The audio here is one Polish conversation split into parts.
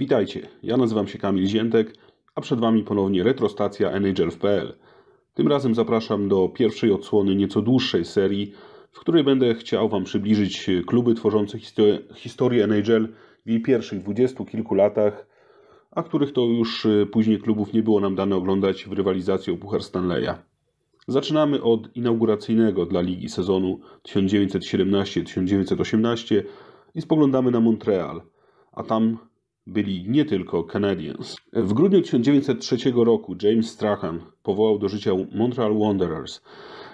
Witajcie, ja nazywam się Kamil Ziętek, a przed Wami ponownie retrostacja NHL.pl. Tym razem zapraszam do pierwszej odsłony nieco dłuższej serii, w której będę chciał Wam przybliżyć kluby tworzące historię, NHL w jej pierwszych dwudziestu kilku latach, a których to już y, później klubów nie było nam dane oglądać w rywalizacji o Puchar Stanleya. Zaczynamy od inauguracyjnego dla ligi sezonu 1917-1918 i spoglądamy na Montreal, a tam byli nie tylko Canadiens. W grudniu 1903 roku James Strachan powołał do życia Montreal Wanderers.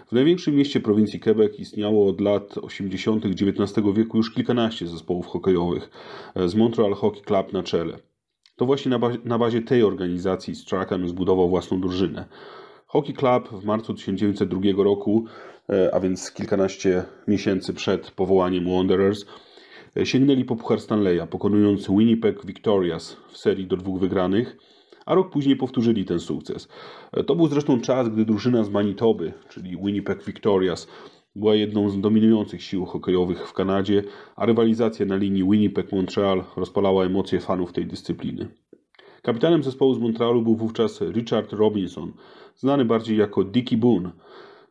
W największym mieście prowincji Quebec istniało od lat 80. XIX wieku już kilkanaście zespołów hokejowych z Montreal Hockey Club na czele. To właśnie na na bazie tej organizacji Strachan zbudował własną drużynę. Hockey Club w marcu 1902 roku, e, a więc kilkanaście miesięcy przed powołaniem Wanderers, E, sięgnęli po Puchar Stanleya, pokonując Winnipeg Victorias w serii do dwóch wygranych, a rok później powtórzyli ten sukces. E, to był zresztą czas, gdy drużyna z Manitoby, czyli Winnipeg Victorias, była jedną z dominujących sił hokejowych w Kanadzie, a rywalizacja na linii Winnipeg-Montreal rozpalała emocje fanów tej dyscypliny. Kapitanem zespołu z Montrealu był wówczas Richard Robinson, znany bardziej jako Dickie Boone,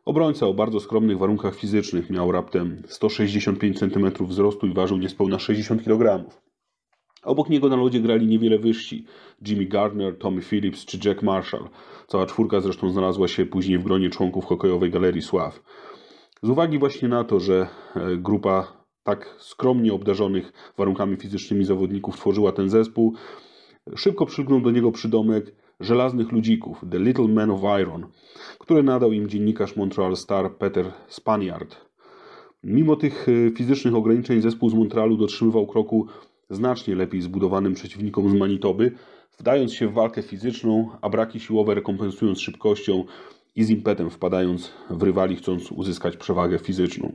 Obrońca o bardzo skromnych warunkach fizycznych miał raptem 165 cm wzrostu i ważył niespełna 60 kg. Obok niego na lodzie grali niewiele wyżsi Jimmy Gardner, Tommy Phillips czy Jack Marshall. Cała czwórka zresztą znalazła się później w gronie członków hokejowej Galerii Sław. Z uwagi właśnie na to, że e, grupa tak skromnie obdarzonych warunkami fizycznymi zawodników tworzyła ten zespół, szybko przylgnął do niego przydomek Żelaznych Ludzików, The Little Man of Iron, które nadał im dziennikarz Montreal Star Peter Spaniard. Mimo tych y, fizycznych ograniczeń zespół z Montrealu dotrzymywał kroku znacznie lepiej zbudowanym przeciwnikom z Manitoby, wdając się w walkę fizyczną, a braki siłowe rekompensując szybkością i z impetem wpadając w rywali, chcąc uzyskać przewagę fizyczną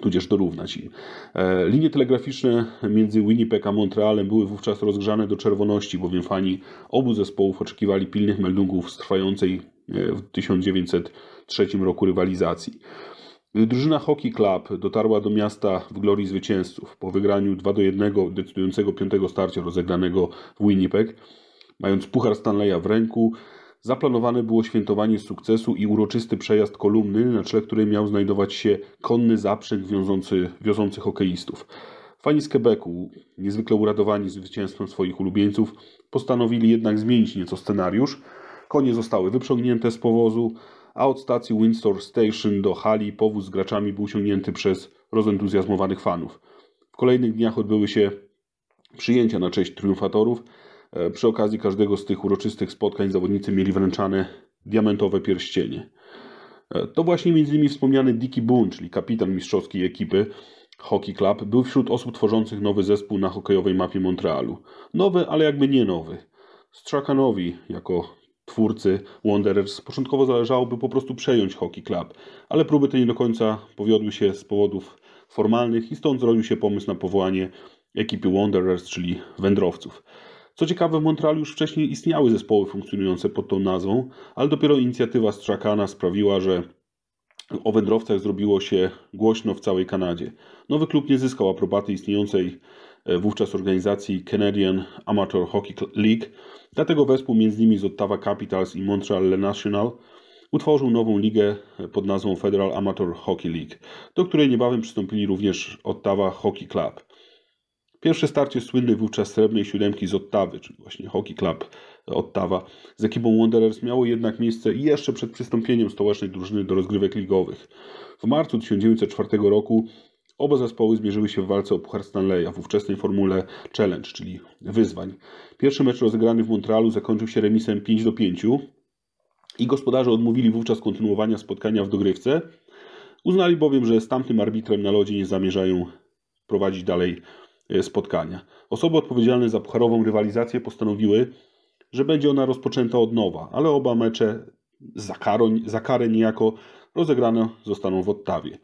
tudzież dorównać im. E, linie telegraficzne między Winnipeg a Montrealem były wówczas rozgrzane do czerwoności, bowiem fani obu zespołów oczekiwali pilnych meldunków z trwającej e, w 1903 roku rywalizacji. Drużyna Hockey Club dotarła do miasta w glorii zwycięzców. Po wygraniu 2 do 1 decydującego piątego starcia rozegranego w Winnipeg, mając puchar Stanleya w ręku, zaplanowane było świętowanie sukcesu i uroczysty przejazd kolumny, na czele której miał znajdować się konny zaprzyk wiązący, wiozący hokeistów. Fani z Quebecu, niezwykle uradowani zwycięstwem swoich ulubieńców, postanowili jednak zmienić nieco scenariusz. Konie zostały wyprzągnięte z powozu, a od stacji Windsor Station do hali powóz z graczami był ciągnięty przez rozentuzjazmowanych fanów. W kolejnych dniach odbyły się przyjęcia na cześć triumfatorów, E, przy okazji każdego z tych uroczystych spotkań zawodnicy mieli wręczane diamentowe pierścienie. E, to właśnie m.in. wspomniany Dicky Boone, czyli kapitan mistrzowskiej ekipy Hockey Club, był wśród osób tworzących nowy zespół na hokejowej mapie Montrealu. Nowy, ale jakby nie nowy. Stracanowi, jako twórcy Wanderers, początkowo zależałoby po prostu przejąć Hockey Club, ale próby te nie do końca powiodły się z powodów formalnych i stąd zrodził się pomysł na powołanie ekipy Wanderers, czyli wędrowców. Co ciekawe, w Montrealu już wcześniej istniały zespoły funkcjonujące pod tą nazwą, ale dopiero inicjatywa Strakana sprawiła, że o wędrowcach zrobiło się głośno w całej Kanadzie. Nowy klub nie zyskał aprobaty istniejącej e, wówczas organizacji Canadian Amateur Hockey League, dlatego wespół m.in. z Ottawa Capitals i Montreal National utworzył nową ligę e, pod nazwą Federal Amateur Hockey League, do której niebawem przystąpili również Ottawa Hockey Club. Pierwsze starcie słynnej wówczas srebrnej siódemki z Ottawy, czyli właśnie Hockey Club Ottawa, z ekipą Wanderers miało jednak miejsce jeszcze przed przystąpieniem stołecznej drużyny do rozgrywek ligowych. W marcu 1904 roku Oba zespoły zmierzyły się w walce o Puchar Stanleya w ówczesnej formule Challenge, czyli wyzwań. Pierwszy mecz rozegrany w Montrealu zakończył się remisem 5 do 5 i gospodarze odmówili wówczas kontynuowania spotkania w dogrywce. Uznali bowiem, że z tamtym arbitrem na lodzie nie zamierzają prowadzić dalej E, spotkania. Osoby odpowiedzialne za pucharową rywalizację postanowiły, że będzie ona rozpoczęta od nowa, ale oba mecze za, karo, za karę niejako rozegrane zostaną w Ottawie.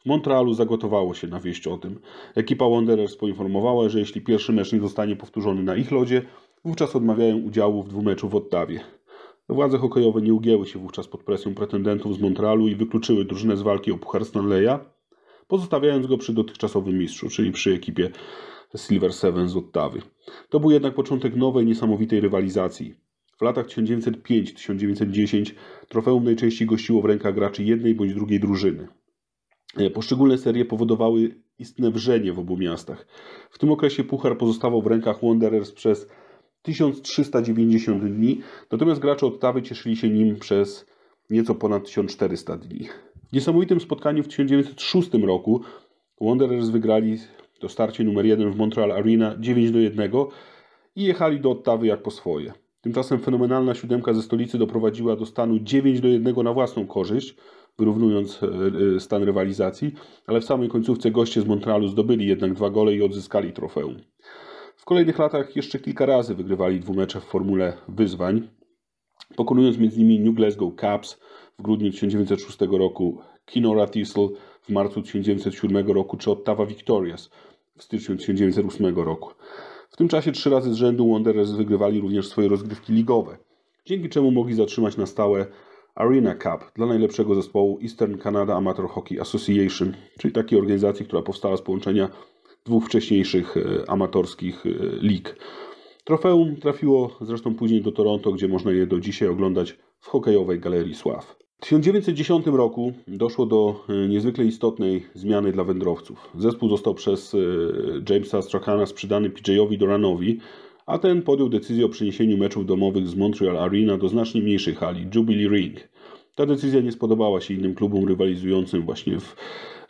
W Montrealu zagotowało się na wieść o tym. Ekipa Wanderers poinformowała, że jeśli pierwszy mecz nie zostanie powtórzony na ich lodzie, wówczas odmawiają udziału w dwumeczu w Ottawie. Władze hokejowe nie ugięły się wówczas pod presją pretendentów z Montrealu i wykluczyły drużynę z walki o Puchar Stanleya, pozostawiając go przy dotychczasowym mistrzu, czyli przy ekipie Silver Seven z Ottawy. To był jednak początek nowej, niesamowitej rywalizacji. W latach 1905-1910 trofeum najczęściej gościło w rękach graczy jednej bądź drugiej drużyny. E, poszczególne serie powodowały istne wrzenie w obu miastach. W tym okresie puchar pozostawał w rękach Wanderers przez 1390 dni, natomiast gracze Ottawy cieszyli się nim przez nieco ponad 1400 dni. W niesamowitym spotkaniu w 1906 roku Wanderers wygrali to starcie numer 1 w Montreal Arena 9 do 1 i jechali do Ottawy jak po swoje. Tymczasem fenomenalna siódemka ze stolicy doprowadziła do stanu 9 do 1 na własną korzyść, wyrównując e, e, stan rywalizacji, ale w samej końcówce goście z Montrealu zdobyli jednak dwa gole i odzyskali trofeum. W kolejnych latach jeszcze kilka razy wygrywali dwumecze w formule wyzwań pokonując m.in. New Glasgow Caps w grudniu 1906 roku, Kinora Thistle w marcu 1907 roku czy Ottawa Victorias w styczniu 1908 roku. W tym czasie trzy razy z rzędu Wanderers wygrywali również swoje rozgrywki ligowe, dzięki czemu mogli zatrzymać na stałe Arena Cup dla najlepszego zespołu Eastern Canada Amateur Hockey Association, czyli takiej organizacji, która powstała z połączenia dwóch wcześniejszych e, amatorskich e, lig. Trofeum trafiło zresztą później do Toronto, gdzie można je do dzisiaj oglądać w hokejowej Galerii Sław. W 1910 roku doszło do e, niezwykle istotnej zmiany dla wędrowców. Zespół został przez e, Jamesa Strachana sprzedany PJ-owi Doranowi, a ten podjął decyzję o przeniesieniu meczów domowych z Montreal Arena do znacznie mniejszej hali, Jubilee Ring. Ta decyzja nie spodobała się innym klubom rywalizującym właśnie w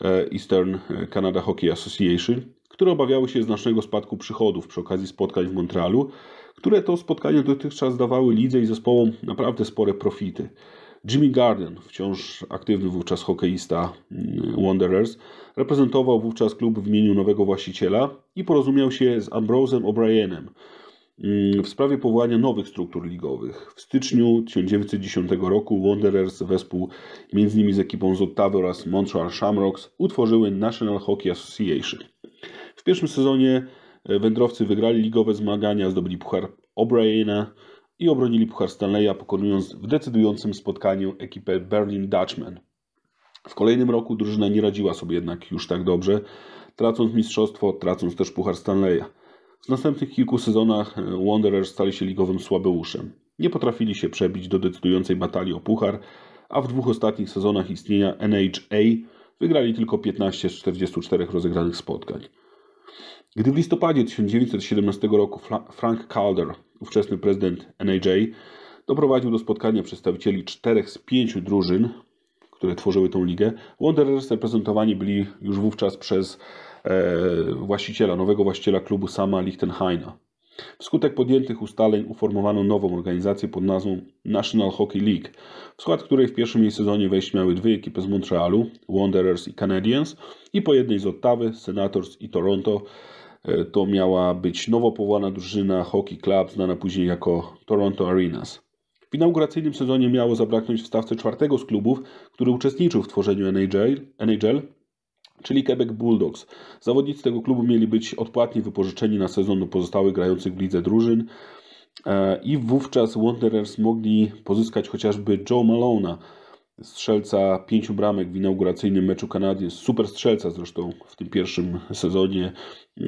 e, Eastern Canada Hockey Association, które obawiały się znacznego spadku przychodów przy okazji spotkań w Montrealu, które to spotkania dotychczas dawały lidze i zespołom naprawdę spore profity. Jimmy Garden, wciąż aktywny wówczas hokeista mm, Wanderers, reprezentował wówczas klub w imieniu nowego właściciela i porozumiał się z Ambrosem O'Brienem mm, w sprawie powołania nowych struktur ligowych. W styczniu 1910 roku Wanderers wespół między innymi z ekipą z Ottawa oraz Montreal Shamrocks utworzyły National Hockey Association pierwszym sezonie e, wędrowcy wygrali ligowe zmagania, zdobyli puchar O'Briena i obronili puchar Stanleya, pokonując w decydującym spotkaniu ekipę Berlin Dutchman. W kolejnym roku drużyna nie radziła sobie jednak już tak dobrze, tracąc mistrzostwo, tracąc też puchar Stanleya. W następnych kilku sezonach e, Wanderers stali się ligowym słabeuszem. Nie potrafili się przebić do decydującej batalii o puchar, a w dwóch ostatnich sezonach istnienia NHA wygrali tylko 15 z 44 rozegranych spotkań. Gdy w listopadzie 1917 roku Frank Calder, ówczesny prezydent NAJ, doprowadził do spotkania przedstawicieli czterech z pięciu drużyn, które tworzyły tą ligę, Wanderers reprezentowani byli już wówczas przez e, właściciela, nowego właściciela klubu sama Lichtenheina. Wskutek podjętych ustaleń uformowano nową organizację pod nazwą National Hockey League, w skład której w pierwszym jej sezonie wejść miały dwie ekipy z Montrealu, Wanderers i Canadiens, i po jednej z Ottawy, Senators i Toronto. E, to miała być nowo powołana drużyna Hockey Club, znana później jako Toronto Arenas. W inauguracyjnym sezonie miało zabraknąć w stawce czwartego z klubów, który uczestniczył w tworzeniu NHL, czyli Quebec Bulldogs. Zawodnicy tego klubu mieli być odpłatnie wypożyczeni na sezon do pozostałych grających w lidze drużyn e, i wówczas Wanderers mogli pozyskać chociażby Joe Malona, strzelca pięciu bramek w inauguracyjnym meczu Kanady, super strzelca zresztą w tym pierwszym sezonie e,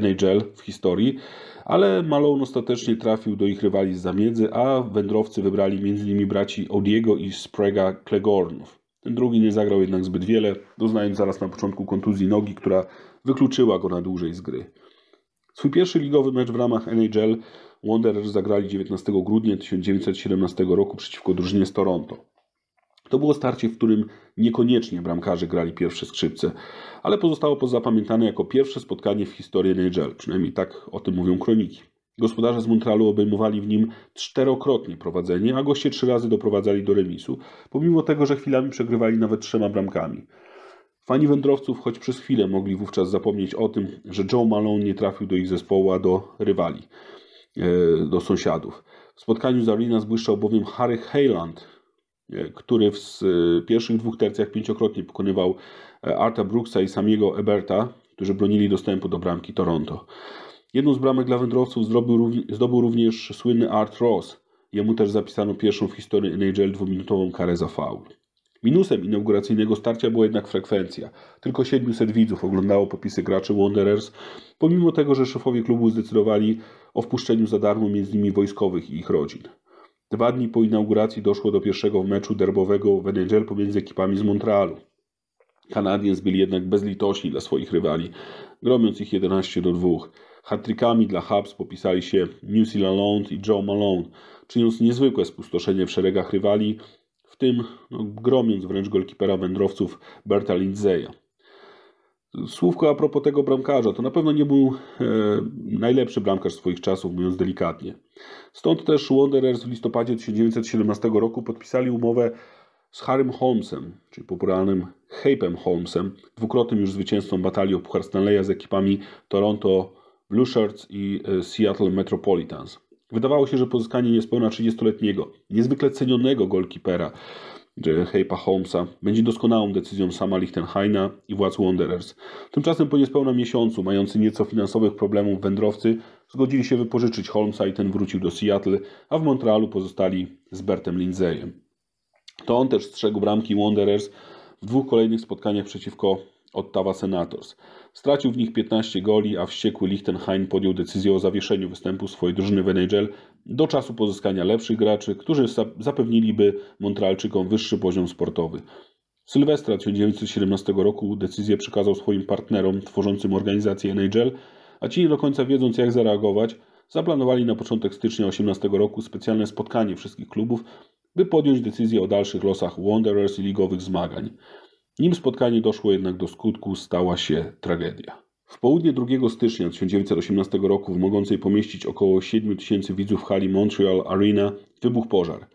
NHL w historii, ale Malone ostatecznie trafił do ich rywali z zamiedzy, a wędrowcy wybrali m.in. braci Odiego i Spraga Klegornów. Ten drugi nie zagrał jednak zbyt wiele, doznając zaraz na początku kontuzji nogi, która wykluczyła go na dłużej z gry. Swój pierwszy ligowy mecz w ramach NHL Wanderers zagrali 19 grudnia 1917 roku przeciwko drużynie z Toronto. To było starcie, w którym niekoniecznie bramkarze grali pierwsze skrzypce, ale pozostało pozapamiętane jako pierwsze spotkanie w historii NHL, przynajmniej tak o tym mówią kroniki. Gospodarze z Montrealu obejmowali w nim czterokrotnie prowadzenie, a goście trzy razy doprowadzali do remisu, pomimo tego, że chwilami przegrywali nawet trzema bramkami. Fani wędrowców choć przez chwilę mogli wówczas zapomnieć o tym, że Joe Malone nie trafił do ich zespołu, a do rywali, e, do sąsiadów. W spotkaniu z Arena zbłyszczał bowiem Harry Hayland, e, który w e, pierwszych dwóch tercjach pięciokrotnie pokonywał Arta Brooksa i samego Eberta, którzy bronili dostępu do bramki Toronto. Jedną z bramek dla wędrowców zdobył, również słynny Art Ross. Jemu też zapisano pierwszą w historii NHL dwuminutową karę za faul. Minusem inauguracyjnego starcia była jednak frekwencja. Tylko 700 widzów oglądało popisy graczy Wanderers, pomimo tego, że szefowie klubu zdecydowali o wpuszczeniu za darmo między nimi wojskowych i ich rodzin. Dwa dni po inauguracji doszło do pierwszego meczu derbowego w NHL pomiędzy ekipami z Montrealu. Canadiens byli jednak bezlitośni dla swoich rywali, gromiąc ich 11 do 2. Hatrykami dla Habs popisali się New Zealand i Joe Malone, czyniąc niezwykłe spustoszenie w szeregach rywali, w tym no, gromiąc wręcz golkipera wędrowców Berta Lindzeya. Słówko a propos tego bramkarza, to na pewno nie był e, najlepszy bramkarz swoich czasów, mówiąc delikatnie. Stąd też Wanderers w listopadzie 1917 roku podpisali umowę z Harrym Holmesem, czyli popularnym Hapem Holmesem, dwukrotnym już zwycięzcą batalii o Puchar Stanleya z ekipami Toronto Blue Shirts i e, Seattle Metropolitans. Wydawało się, że pozyskanie niespełna 30-letniego, niezwykle cenionego golkipera e, Heipa Holmesa będzie doskonałą decyzją sama Lichtenhaina i władz Wanderers. Tymczasem po niespełna miesiącu, mający nieco finansowych problemów wędrowcy, zgodzili się wypożyczyć Holmesa i ten wrócił do Seattle, a w Montrealu pozostali z Bertem Lindsayem. To on też strzegł bramki Wanderers w dwóch kolejnych spotkaniach przeciwko Ottawa Senators. Stracił w nich 15 goli, a wściekły Liechtenstein podjął decyzję o zawieszeniu występu swojej drużyny w NHL do czasu pozyskania lepszych graczy, którzy zapewniliby Montrealczykom wyższy poziom sportowy. Sylwestra 1917 roku decyzję przekazał swoim partnerom tworzącym organizację NHL, a ci nie do końca wiedząc jak zareagować, zaplanowali na początek stycznia 18 roku specjalne spotkanie wszystkich klubów, by podjąć decyzję o dalszych losach Wanderers i ligowych zmagań. Nim spotkanie doszło jednak do skutku, stała się tragedia. W południe 2 stycznia 1918 roku w mogącej pomieścić około 7 tysięcy widzów hali Montreal Arena wybuchł pożar.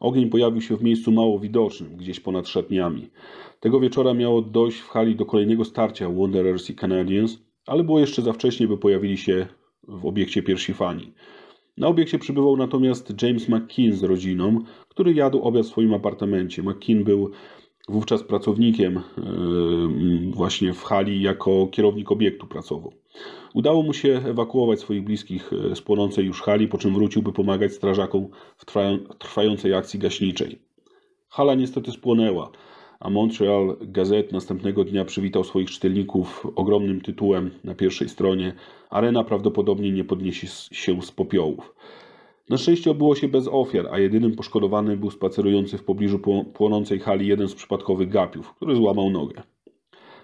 Ogień pojawił się w miejscu mało widocznym, gdzieś ponad szatniami. Tego wieczora miało dojść w hali do kolejnego starcia Wanderers i Canadiens, ale było jeszcze za wcześnie, by pojawili się w obiekcie pierwsi fani. Na obiekcie przybywał natomiast James McKean z rodziną, który jadł obiad w swoim apartamencie. McKean był wówczas pracownikiem yy, właśnie w hali jako kierownik obiektu pracował. Udało mu się ewakuować swoich bliskich yy, z płonącej już hali, po czym wrócił, by pomagać strażakom w trwającej akcji gaśniczej. Hala niestety spłonęła, a Montreal Gazette następnego dnia przywitał swoich czytelników ogromnym tytułem na pierwszej stronie Arena prawdopodobnie nie podniesie się z popiołów. Na szczęście obyło się bez ofiar, a jedynym poszkodowanym był spacerujący w pobliżu płonącej hali jeden z przypadkowych gapiów, który złamał nogę.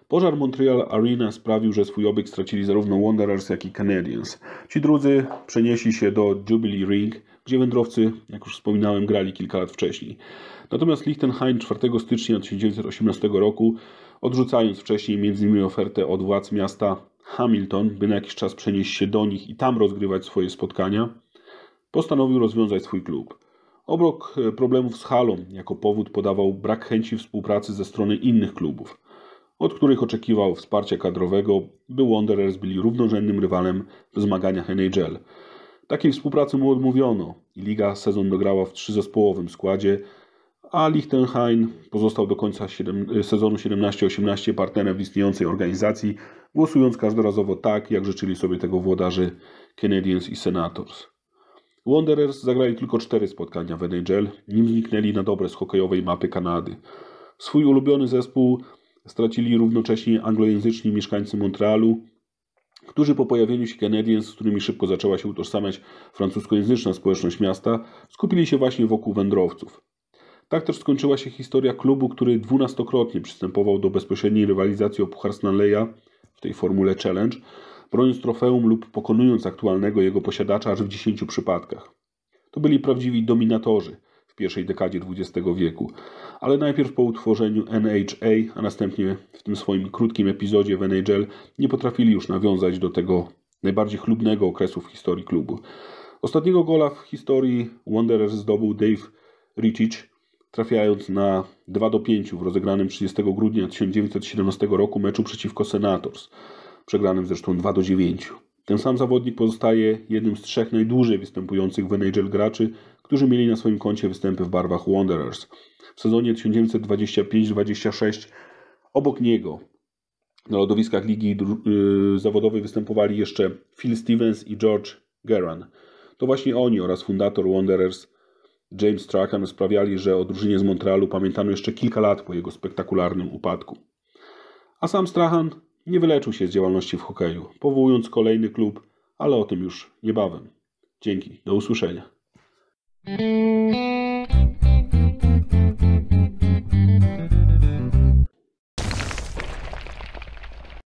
Pożar Montreal Arena sprawił, że swój obieg stracili zarówno Wanderers, jak i Canadiens. Ci drudzy przenieśli się do Jubilee Ring, gdzie wędrowcy, jak już wspominałem, grali kilka lat wcześniej. Natomiast Liechtenstein 4 stycznia 1918 roku, odrzucając wcześniej m.in. ofertę od władz miasta Hamilton, by na jakiś czas przenieść się do nich i tam rozgrywać swoje spotkania, postanowił rozwiązać swój klub. Obok e, problemów z halą jako powód podawał brak chęci współpracy ze strony innych klubów, od których oczekiwał wsparcia kadrowego, by Wanderers byli równorzędnym rywalem w zmaganiach NHL. Takiej współpracy mu odmówiono i liga sezon dograła w trzyzespołowym składzie, a Liechtenstein pozostał do końca e, sezonu 17-18 partnerem w istniejącej organizacji, głosując każdorazowo tak, jak życzyli sobie tego włodarzy Canadiens i Senators. Wanderers zagrali tylko cztery spotkania w NHL, nim zniknęli na dobre z hokejowej mapy Kanady. Swój ulubiony zespół stracili równocześnie anglojęzyczni mieszkańcy Montrealu, którzy po pojawieniu się Canadiens, z którymi szybko zaczęła się utożsamiać francuskojęzyczna społeczność miasta, skupili się właśnie wokół wędrowców. Tak też skończyła się historia klubu, który dwunastokrotnie przystępował do bezpośredniej rywalizacji o Puchar Stanleya w tej formule Challenge broniąc trofeum lub pokonując aktualnego jego posiadacza aż w 10 przypadkach. To byli prawdziwi dominatorzy w pierwszej dekadzie XX wieku, ale najpierw po utworzeniu NHA, a następnie w tym swoim krótkim epizodzie w NHL nie potrafili już nawiązać do tego najbardziej chlubnego okresu w historii klubu. Ostatniego gola w historii Wanderers zdobył Dave Ritchie, trafiając na 2 do 5 w rozegranym 30 grudnia 1917 roku meczu przeciwko Senators przegranym zresztą 2 do 9. Ten sam zawodnik pozostaje jednym z trzech najdłużej występujących w NHL graczy, którzy mieli na swoim koncie występy w barwach Wanderers. W sezonie 1925-26 obok niego na lodowiskach ligi y, zawodowej występowali jeszcze Phil Stevens i George Geran. To właśnie oni oraz fundator Wanderers James Strachan sprawiali, że o drużynie z Montrealu pamiętano jeszcze kilka lat po jego spektakularnym upadku. A sam Strahan nie wyleczył się z działalności w hokeju, powołując kolejny klub, ale o tym już niebawem. Dzięki, do usłyszenia.